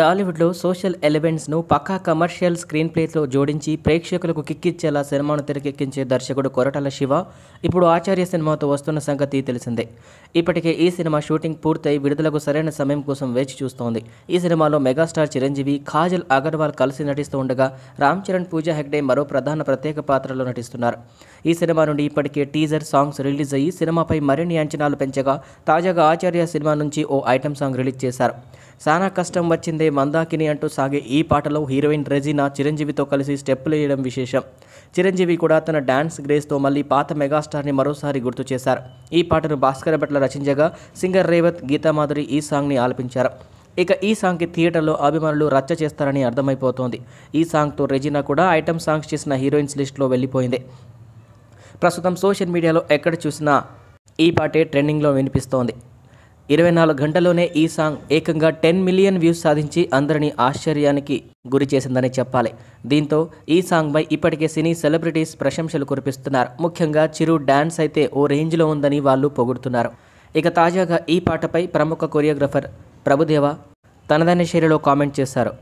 టాలీవుడ్లో సోషల్ ఎలిమెంట్స్ను పక్కా కమర్షియల్ స్క్రీన్ ప్లేస్లో జోడించి ప్రేక్షకులకు కిక్కిచ్చేలా సినిమాను తెరకెక్కించే దర్శకుడు కొరటాల శివ ఇప్పుడు ఆచార్య సినిమాతో వస్తున్న సంగతి తెలిసిందే ఇప్పటికే ఈ సినిమా షూటింగ్ పూర్తయి విడుదలకు సరైన సమయం కోసం వేచి చూస్తోంది ఈ సినిమాలో మెగాస్టార్ చిరంజీవి కాజల్ అగర్వాల్ కలిసి నటిస్తూ ఉండగా రామ్ చరణ్ పూజా హెగ్డే మరో ప్రధాన ప్రత్యేక పాత్రలో నటిస్తున్నారు ఈ సినిమా నుండి ఇప్పటికే టీజర్ సాంగ్స్ రిలీజ్ అయ్యి సినిమాపై మరిన్ని అంచనాలు పెంచగా తాజాగా ఆచార్య సినిమా నుంచి ఓ ఐటమ్ సాంగ్ రిలీజ్ చేశారు సానా కష్టం వచ్చిందే మందాకిని అంటూ సాగే ఈ పాటలో హీరోయిన్ రెజీనా చిరంజీవితో కలిసి స్టెప్పులు వేయడం విశేషం చిరంజీవి కూడా తన డాన్స్ గ్రేస్తో మళ్ళీ పాత మెగాస్టార్ని మరోసారి గుర్తు చేశారు ఈ పాటను భాస్కర్ భట్ల రచించగా సింగర్ రేవత్ గీతామాధురి ఈ సాంగ్ని ఆలపించారు ఇక ఈ సాంగ్కి థియేటర్లో అభిమానులు రచ్చ చేస్తారని అర్థమైపోతోంది ఈ సాంగ్తో రెజీనా కూడా ఐటమ్ సాంగ్స్ చేసిన హీరోయిన్స్ లిస్ట్లో వెళ్ళిపోయింది ప్రస్తుతం సోషల్ మీడియాలో ఎక్కడ చూసినా ఈ పాటే ట్రెండింగ్లో వినిపిస్తోంది ఇరవై నాలుగు గంటల్లోనే ఈ సాంగ్ ఏకంగా టెన్ మిలియన్ వ్యూస్ సాధించి అందరినీ ఆశ్చర్యానికి గురి చేసిందని చెప్పాలి దీంతో ఈ సాంగ్పై ఇప్పటికే సినీ సెలబ్రిటీస్ ప్రశంసలు కురిపిస్తున్నారు ముఖ్యంగా చిరు డ్యాన్స్ అయితే ఓ రేంజ్లో ఉందని వాళ్ళు పొగుడుతున్నారు ఇక తాజాగా ఈ పాటపై ప్రముఖ కొరియోగ్రఫర్ ప్రభుదేవ తనదైన శైలిలో కామెంట్ చేశారు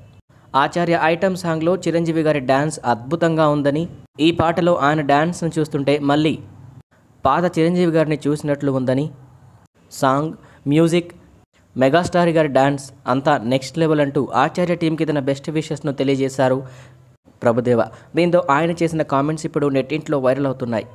ఆచార్య ఐటమ్ సాంగ్లో చిరంజీవి గారి డ్యాన్స్ అద్భుతంగా ఉందని ఈ పాటలో ఆయన డ్యాన్స్ను చూస్తుంటే మళ్ళీ పాత చిరంజీవి గారిని చూసినట్లు ఉందని సాంగ్ మ్యూజిక్ మెగాస్టార్ గారి డాన్స్ అంతా నెక్స్ట్ లెవెల్ అంటూ ఆచార్య టీంకి తన బెస్ట్ విషెస్ను తెలియజేశారు ప్రభుదేవ దీంతో ఆయన చేసిన కామెంట్స్ ఇప్పుడు నెట్టింట్లో వైరల్ అవుతున్నాయి